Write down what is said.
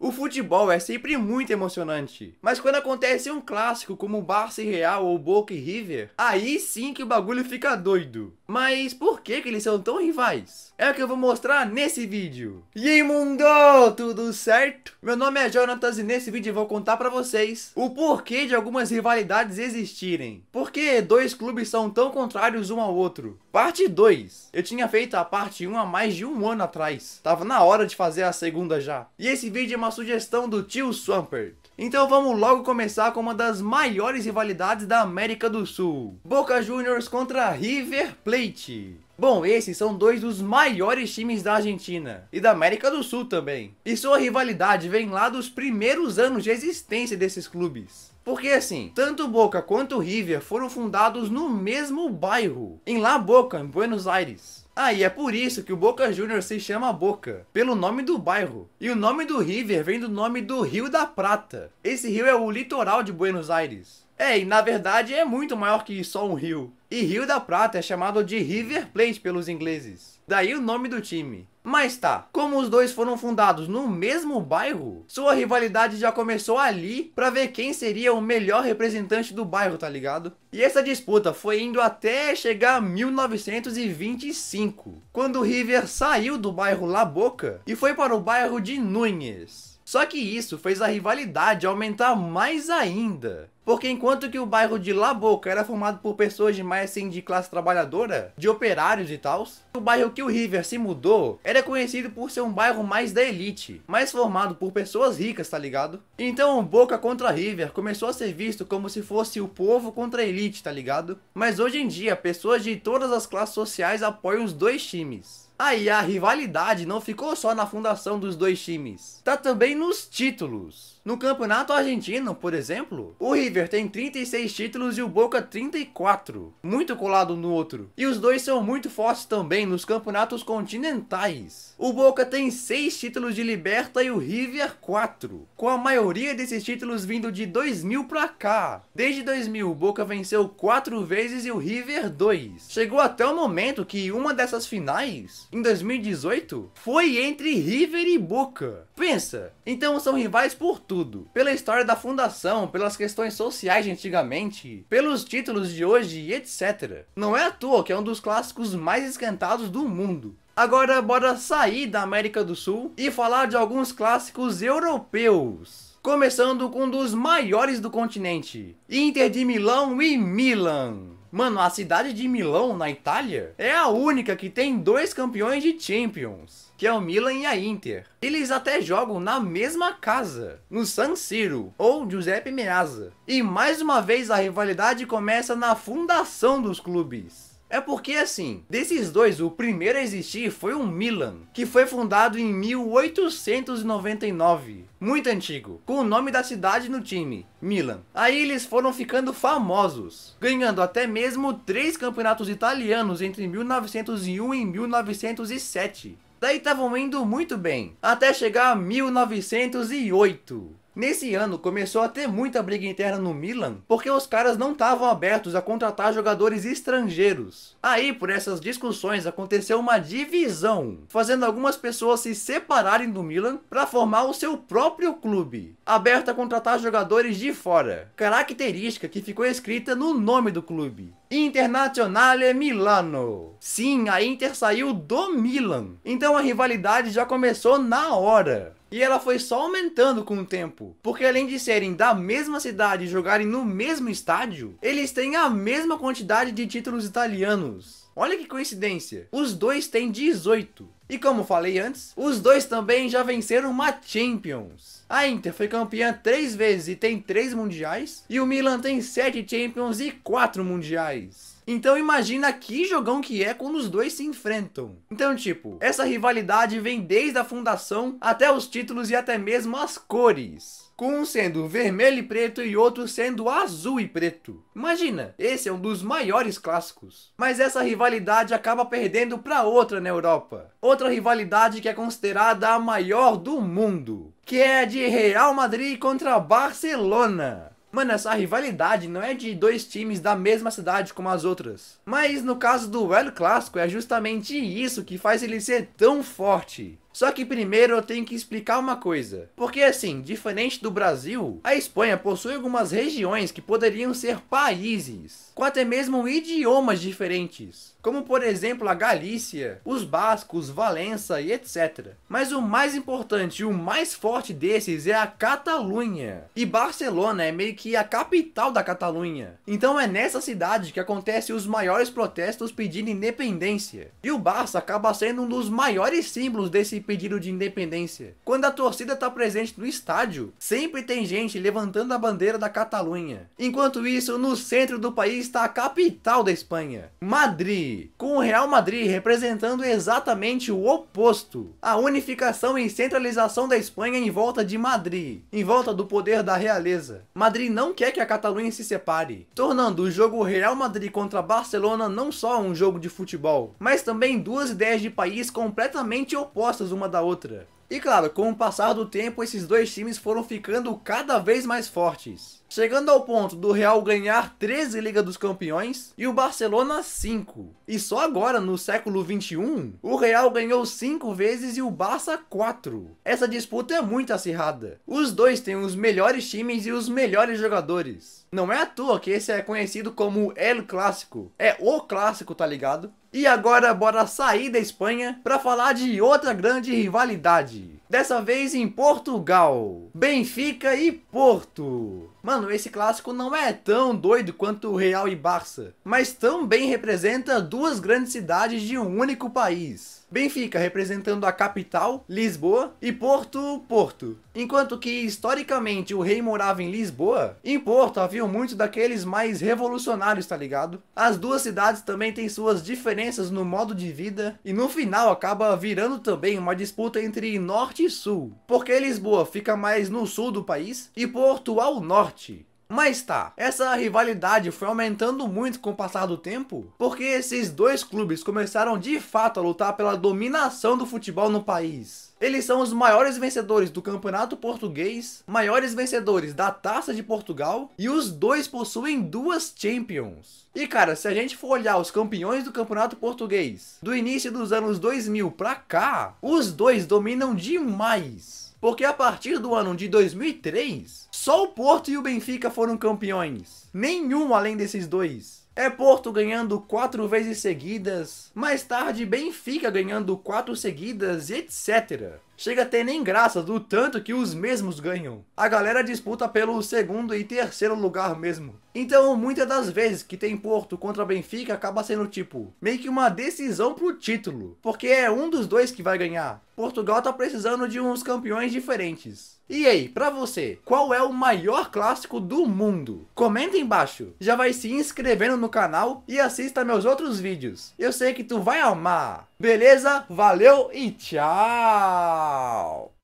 O futebol é sempre muito emocionante, mas quando acontece um clássico como Barça e Real ou Boca e River, aí sim que o bagulho fica doido. Mas por que que eles são tão rivais? É o que eu vou mostrar nesse vídeo. E aí mundo, tudo certo? Meu nome é Jonathan e nesse vídeo eu vou contar pra vocês o porquê de algumas rivalidades existirem. Por que dois clubes são tão contrários um ao outro? Parte 2. Eu tinha feito a parte 1 há mais de um ano atrás. Tava na hora de fazer a segunda já. E esse vídeo é uma sugestão do tio Swampert. Então vamos logo começar com uma das maiores rivalidades da América do Sul. Boca Juniors contra River Plate. Bom, esses são dois dos maiores times da Argentina e da América do Sul também. E sua rivalidade vem lá dos primeiros anos de existência desses clubes. Porque assim, tanto Boca quanto River foram fundados no mesmo bairro, em La Boca, em Buenos Aires. Ah, e é por isso que o Boca Juniors se chama Boca, pelo nome do bairro. E o nome do River vem do nome do Rio da Prata. Esse rio é o litoral de Buenos Aires. É, e na verdade é muito maior que só um rio. E Rio da Prata é chamado de River Plate pelos ingleses. Daí o nome do time. Mas tá, como os dois foram fundados no mesmo bairro, sua rivalidade já começou ali pra ver quem seria o melhor representante do bairro, tá ligado? E essa disputa foi indo até chegar a 1925, quando o River saiu do bairro La Boca e foi para o bairro de Núñez. Só que isso fez a rivalidade aumentar mais ainda, porque enquanto que o bairro de La Boca era formado por pessoas de mais assim de classe trabalhadora, de operários e tal, o bairro que o River se mudou era conhecido por ser um bairro mais da elite, mais formado por pessoas ricas, tá ligado? Então Boca contra River começou a ser visto como se fosse o povo contra a elite, tá ligado? Mas hoje em dia, pessoas de todas as classes sociais apoiam os dois times. Aí a rivalidade não ficou só na fundação dos dois times, tá também nos títulos. No campeonato argentino, por exemplo, o River tem 36 títulos e o Boca 34, muito colado no outro. E os dois são muito fortes também nos campeonatos continentais. O Boca tem 6 títulos de Liberta e o River 4, com a maioria desses títulos vindo de 2000 pra cá. Desde 2000, o Boca venceu 4 vezes e o River 2. Chegou até o momento que uma dessas finais, em 2018, foi entre River e Boca. Pensa! Então são rivais por tudo. Pela história da fundação, pelas questões sociais de antigamente, pelos títulos de hoje e etc. Não é à toa que é um dos clássicos mais esquentados do mundo. Agora bora sair da América do Sul e falar de alguns clássicos europeus. Começando com um dos maiores do continente, Inter de Milão e Milan. Mano, a cidade de Milão, na Itália, é a única que tem dois campeões de Champions, que é o Milan e a Inter. Eles até jogam na mesma casa, no San Siro, ou Giuseppe Meazza. E mais uma vez a rivalidade começa na fundação dos clubes. É porque assim, desses dois, o primeiro a existir foi o Milan, que foi fundado em 1899, muito antigo, com o nome da cidade no time, Milan. Aí eles foram ficando famosos, ganhando até mesmo três campeonatos italianos entre 1901 e 1907. Daí estavam indo muito bem, até chegar a 1908. Nesse ano começou a ter muita briga interna no Milan, porque os caras não estavam abertos a contratar jogadores estrangeiros. Aí, por essas discussões, aconteceu uma divisão, fazendo algumas pessoas se separarem do Milan para formar o seu próprio clube, aberto a contratar jogadores de fora, característica que ficou escrita no nome do clube. Internazionale Milano. Sim, a Inter saiu do Milan. Então a rivalidade já começou na hora. E ela foi só aumentando com o tempo, porque além de serem da mesma cidade e jogarem no mesmo estádio, eles têm a mesma quantidade de títulos italianos. Olha que coincidência, os dois têm 18, e como falei antes, os dois também já venceram uma Champions. A Inter foi campeã três vezes e tem três mundiais, e o Milan tem sete Champions e quatro mundiais. Então imagina que jogão que é quando os dois se enfrentam. Então, tipo, essa rivalidade vem desde a fundação até os títulos e até mesmo as cores. Com um sendo vermelho e preto e outro sendo azul e preto. Imagina, esse é um dos maiores clássicos. Mas essa rivalidade acaba perdendo para outra na Europa. Outra outra rivalidade que é considerada a maior do mundo, que é a de Real Madrid contra Barcelona. Mano, essa rivalidade não é de dois times da mesma cidade como as outras. Mas no caso do El Clássico, é justamente isso que faz ele ser tão forte. Só que primeiro eu tenho que explicar uma coisa. Porque assim, diferente do Brasil, a Espanha possui algumas regiões que poderiam ser países, com até mesmo idiomas diferentes. Como por exemplo a Galícia, os Bascos, Valença e etc. Mas o mais importante e o mais forte desses é a Catalunha. E Barcelona é meio que a capital da Catalunha. Então é nessa cidade que acontecem os maiores protestos pedindo independência. E o Barça acaba sendo um dos maiores símbolos desse pedido de independência. Quando a torcida está presente no estádio, sempre tem gente levantando a bandeira da Catalunha. Enquanto isso, no centro do país está a capital da Espanha, Madrid, com o Real Madrid representando exatamente o oposto. A unificação e centralização da Espanha em volta de Madrid, em volta do poder da realeza. Madrid não quer que a Catalunha se separe, tornando o jogo Real Madrid contra Barcelona não só um jogo de futebol, mas também duas ideias de país completamente opostas uma da outra. E claro, com o passar do tempo, esses dois times foram ficando cada vez mais fortes. Chegando ao ponto do Real ganhar 13 Liga dos Campeões e o Barcelona 5. E só agora, no século 21, o Real ganhou 5 vezes e o Barça 4. Essa disputa é muito acirrada. Os dois têm os melhores times e os melhores jogadores. Não é à toa que esse é conhecido como El Clássico. É o clássico, tá ligado? E agora bora sair da Espanha para falar de outra grande rivalidade. Dessa vez em Portugal. Benfica e Porto. Mano, esse clássico não é tão doido quanto o Real e Barça, mas também representa duas grandes cidades de um único país. Benfica representando a capital, Lisboa, e Porto, Porto. Enquanto que historicamente o rei morava em Lisboa, em Porto havia muitos daqueles mais revolucionários, tá ligado? As duas cidades também têm suas diferenças no modo de vida e no final acaba virando também uma disputa entre norte norte e sul, porque Lisboa fica mais no sul do país e Porto ao norte. Mas tá, essa rivalidade foi aumentando muito com o passar do tempo, porque esses dois clubes começaram de fato a lutar pela dominação do futebol no país. Eles são os maiores vencedores do Campeonato Português, maiores vencedores da Taça de Portugal e os dois possuem duas Champions. E cara, se a gente for olhar os campeões do Campeonato Português do início dos anos 2000 pra cá, os dois dominam demais. Porque a partir do ano de 2003, só o Porto e o Benfica foram campeões. Nenhum além desses dois. É Porto ganhando quatro vezes seguidas, mais tarde Benfica ganhando quatro seguidas, etc chega a ter nem graça do tanto que os mesmos ganham. A galera disputa pelo segundo e terceiro lugar mesmo. Então, muitas das vezes que tem Porto contra Benfica acaba sendo tipo, meio que uma decisão pro título, porque é um dos dois que vai ganhar. Portugal tá precisando de uns campeões diferentes. E aí, pra você, qual é o maior clássico do mundo? Comenta embaixo. Já vai se inscrevendo no canal e assista meus outros vídeos. Eu sei que tu vai amar. Beleza? Valeu e tchau! Wow.